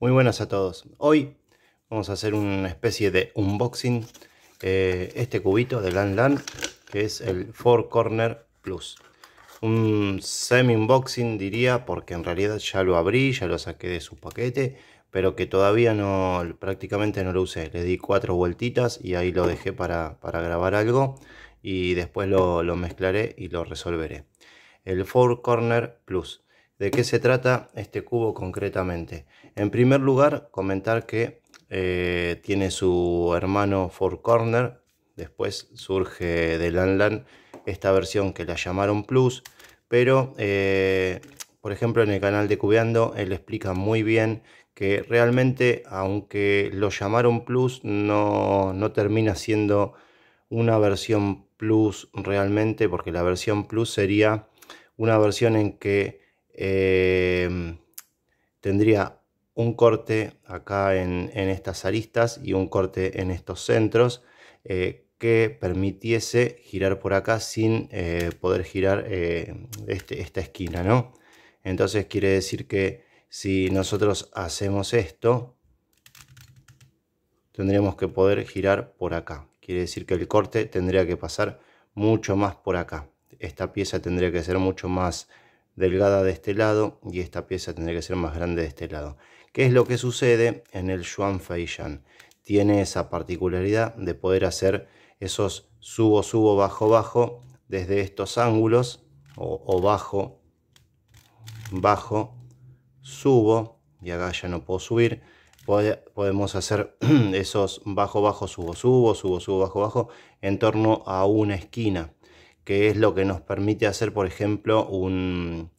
Muy buenas a todos. Hoy vamos a hacer una especie de unboxing. Eh, este cubito de Lan Lan, que es el Four Corner Plus. Un semi-unboxing diría, porque en realidad ya lo abrí, ya lo saqué de su paquete, pero que todavía no, prácticamente no lo usé. Le di cuatro vueltitas y ahí lo dejé para, para grabar algo y después lo, lo mezclaré y lo resolveré. El Four Corner Plus ¿De qué se trata este cubo concretamente? En primer lugar, comentar que eh, tiene su hermano Four Corner, después surge de Lanlan esta versión que la llamaron Plus, pero eh, por ejemplo en el canal de Cubeando él explica muy bien que realmente aunque lo llamaron Plus no, no termina siendo una versión Plus realmente porque la versión Plus sería una versión en que Em, tendría un corte acá en, estas aristas y un corte en estos centros eh, que permitiese girar por acá sin eh, poder girar eh, este, esta esquina, ¿no? Entonces quiere decir que si nosotros hacemos esto, tendríamos que poder girar por acá. Quiere decir que el corte tendría que pasar mucho más por acá. Esta pieza tendría que ser mucho más delgada de este lado y esta pieza tendría que ser más grande de este lado. ¿Qué es lo que sucede en el Yuan Feiyan Tiene esa particularidad de poder hacer esos subo, subo, bajo, bajo desde estos ángulos o, bajo, bajo, subo y acá ya no puedo subir. podemos hacer esos bajo, bajo, subo, subo, subo, subo, bajo, bajo en torno a una esquina que es lo que nos permite hacer, por ejemplo, un,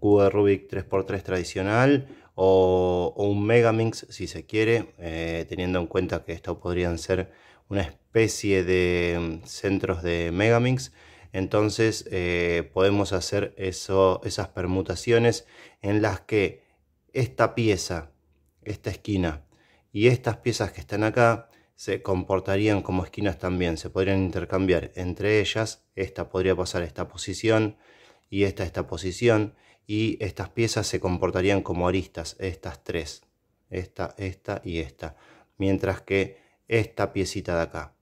cubo de Rubik 3x3 tradicional o, un Megamix, si se quiere, eh, teniendo en cuenta que esto podrían ser una especie de mm, centros de Megamix. Entonces eh, podemos hacer esas permutaciones en las que esta pieza, esta esquina y estas piezas que están acá se comportarían como esquinas también, se podrían intercambiar entre ellas, esta podría pasar a esta posición y esta a esta posición, y estas piezas se comportarían como aristas, estas tres, esta, esta y esta, mientras que esta piecita de acá,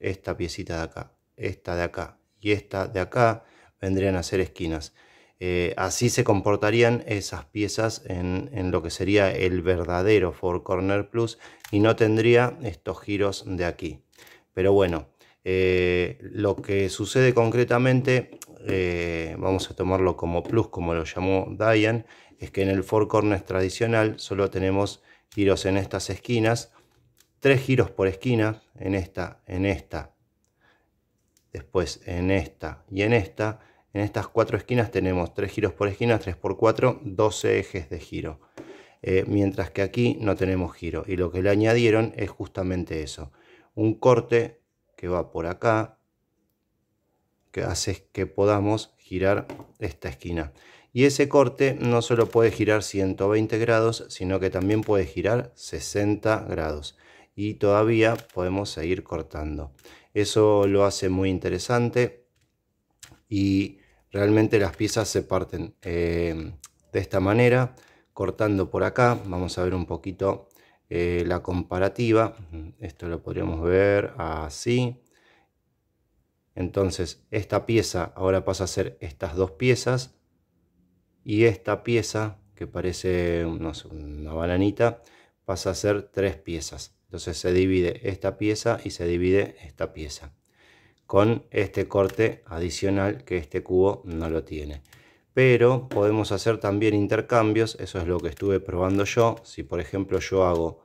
esta piecita de acá, esta de acá y esta de acá vendrían a ser esquinas. Eh, así se comportarían esas piezas en, lo que sería el verdadero Four Corner Plus y no tendría estos giros de aquí. Pero bueno, eh, lo que sucede concretamente, eh, vamos a tomarlo como plus, como lo llamó Diane, es que en el Four corner tradicional solo tenemos giros en estas esquinas, tres giros por esquina, en esta, en esta, después en esta y en esta, en estas cuatro esquinas tenemos tres giros por esquina, 3 por 4, 12 ejes de giro. Eh, mientras que aquí no tenemos giro. Y lo que le añadieron es justamente eso. Un corte que va por acá, que hace que podamos girar esta esquina. Y ese corte no solo puede girar 120 grados, sino que también puede girar 60 grados. Y todavía podemos seguir cortando. Eso lo hace muy interesante. Y Realmente las piezas se parten eh, de esta manera, cortando por acá. Vamos a ver un poquito eh, la comparativa. Esto lo podríamos ver así. Entonces esta pieza ahora pasa a ser estas dos piezas y esta pieza que parece una bananita pasa a ser tres piezas. Entonces se divide esta pieza y se divide esta pieza con este corte adicional que este cubo no lo tiene. Pero podemos hacer también intercambios, eso es lo que estuve probando yo. Si por ejemplo yo hago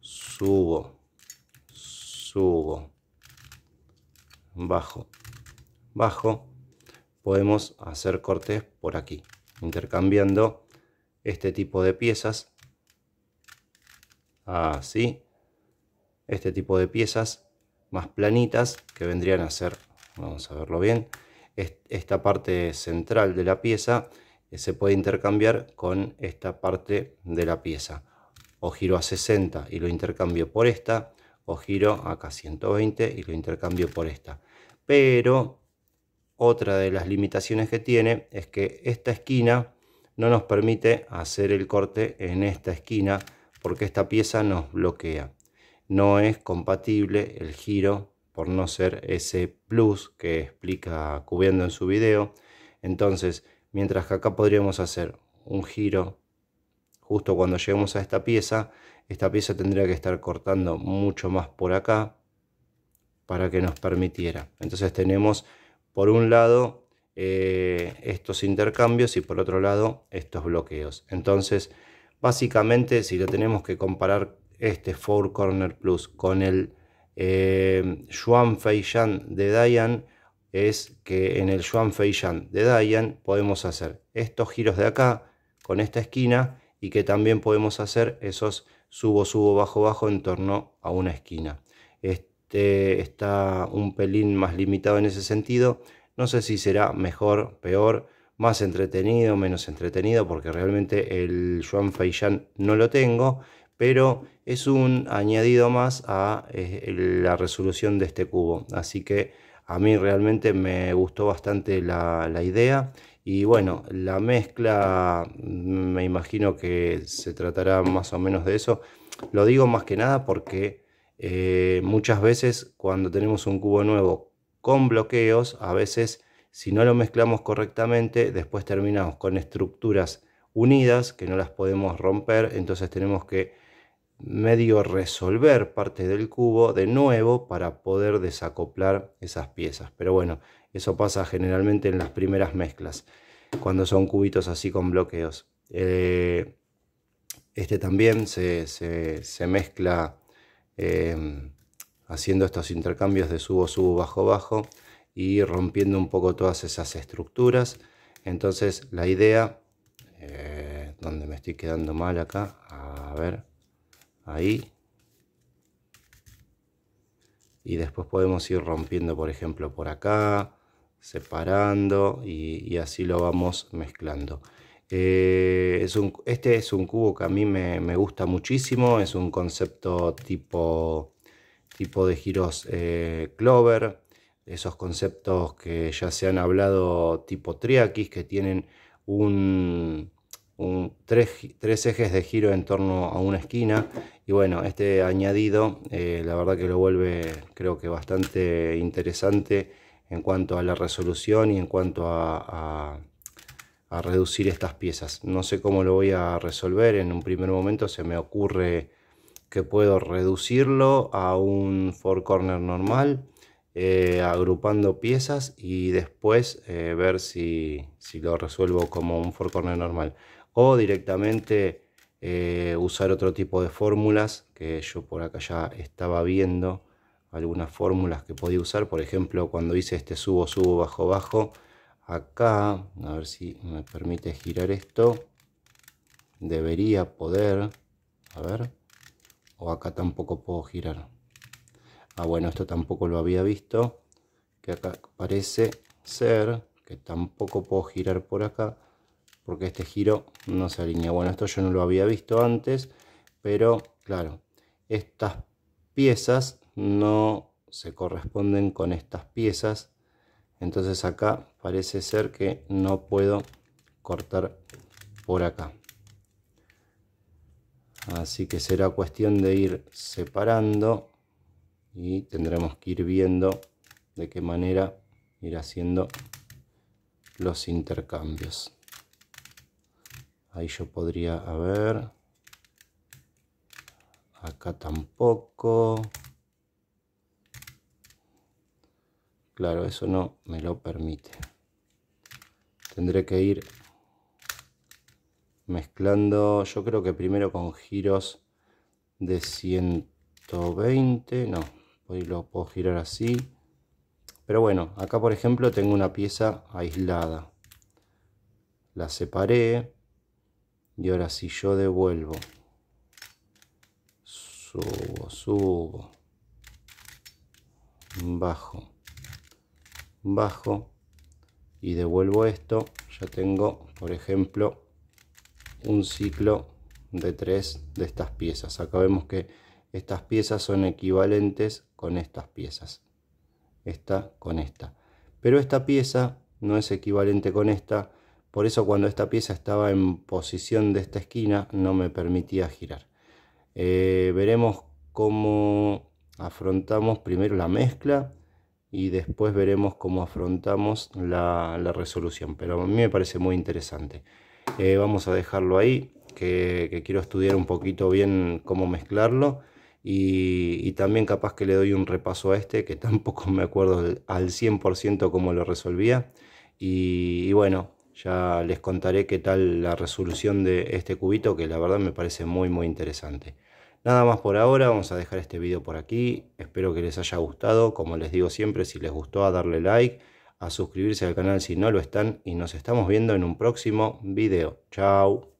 subo, subo, bajo, bajo, podemos hacer cortes por aquí, intercambiando este tipo de piezas, así, este tipo de piezas más planitas que vendrían a ser, vamos a verlo bien, esta parte central de la pieza eh, se puede intercambiar con esta parte de la pieza. O giro a 60 y lo intercambio por esta, o giro acá 120 y lo intercambio por esta. Pero otra de las limitaciones que tiene es que esta esquina no nos permite hacer el corte en esta esquina porque esta pieza nos bloquea no es compatible el giro por no ser ese plus que explica Cubiendo en su video. Entonces, mientras que acá podríamos hacer un giro justo cuando lleguemos a esta pieza, esta pieza tendría que estar cortando mucho más por acá para que nos permitiera. Entonces tenemos por un lado eh, estos intercambios y por otro lado estos bloqueos. Entonces, básicamente si lo tenemos que comparar este Four Corner Plus con el eh, Yuan de Dayan es que en el Yuan feijan de Dayan podemos hacer estos giros de acá con esta esquina y que también podemos hacer esos subo, subo, bajo, bajo en torno a una esquina. Este está un pelín más limitado en ese sentido. No sé si será mejor, peor, más entretenido, menos entretenido, porque realmente el Yuan Feishan no lo tengo, pero es un añadido más a eh, la resolución de este cubo. Así que a mí realmente me gustó bastante la, idea. Y bueno, la mezcla mm, me imagino que se tratará más o menos de eso. Lo digo más que nada porque eh, muchas veces cuando tenemos un cubo nuevo con bloqueos, a veces si no lo mezclamos correctamente, después terminamos con estructuras unidas que no las podemos romper, entonces tenemos que medio resolver parte del cubo de nuevo para poder desacoplar esas piezas. Pero bueno, eso pasa generalmente en las primeras mezclas, cuando son cubitos así con bloqueos. Eh, este también se, mezcla eh, haciendo estos intercambios de subo, subo, bajo, bajo y rompiendo un poco todas esas estructuras. Entonces la idea, eh, donde me estoy quedando mal acá, a ver, ahí y después podemos ir rompiendo por ejemplo por acá separando y, así lo vamos mezclando eh, es este es un cubo que a mí me, gusta muchísimo es un concepto tipo tipo de giros eh, clover esos conceptos que ya se han hablado tipo triakis, que tienen un tres, ejes de giro en torno a una esquina y bueno este añadido eh, la verdad que lo vuelve creo que bastante interesante en cuanto a la resolución y en cuanto a, a, reducir estas piezas no sé cómo lo voy a resolver en un primer momento se me ocurre que puedo reducirlo a un four corner normal eh, agrupando piezas y después eh, ver si, si, lo resuelvo como un four corner normal o directamente eh, usar otro tipo de fórmulas que yo por acá ya estaba viendo algunas fórmulas que podía usar por ejemplo cuando hice este subo subo bajo bajo acá a ver si me permite girar esto debería poder a ver o acá tampoco puedo girar ah bueno esto tampoco lo había visto que acá parece ser que tampoco puedo girar por acá porque este giro no se alinea. Bueno, esto yo no lo había visto antes, pero claro, estas piezas no se corresponden con estas piezas. Entonces acá parece ser que no puedo cortar por acá. Así que será cuestión de ir separando y tendremos que ir viendo de qué manera ir haciendo los intercambios. Ahí yo podría, haber Acá tampoco. Claro, eso no me lo permite. Tendré que ir mezclando, yo creo que primero con giros de 120, no, hoy lo puedo girar así. Pero bueno, acá por ejemplo tengo una pieza aislada. La separé, y ahora si yo devuelvo, subo, subo, bajo, bajo y devuelvo esto, ya tengo, por ejemplo, un ciclo de tres de estas piezas. Acá vemos que estas piezas son equivalentes con estas piezas. Esta con esta. Pero esta pieza no es equivalente con esta, por eso cuando esta pieza estaba en posición de esta esquina no me permitía girar. Eh, veremos cómo afrontamos primero la mezcla y después veremos cómo afrontamos la, resolución. Pero a mí me parece muy interesante. Eh, vamos a dejarlo ahí, que, quiero estudiar un poquito bien cómo mezclarlo. Y, también capaz que le doy un repaso a este, que tampoco me acuerdo al 100% cómo lo resolvía. y bueno, ya les contaré qué tal la resolución de este cubito que la verdad me parece muy muy interesante. Nada más por ahora, vamos a dejar este video por aquí. Espero que les haya gustado. Como les digo siempre, si les gustó a darle like, a suscribirse al canal si no lo están y nos estamos viendo en un próximo video. Chao.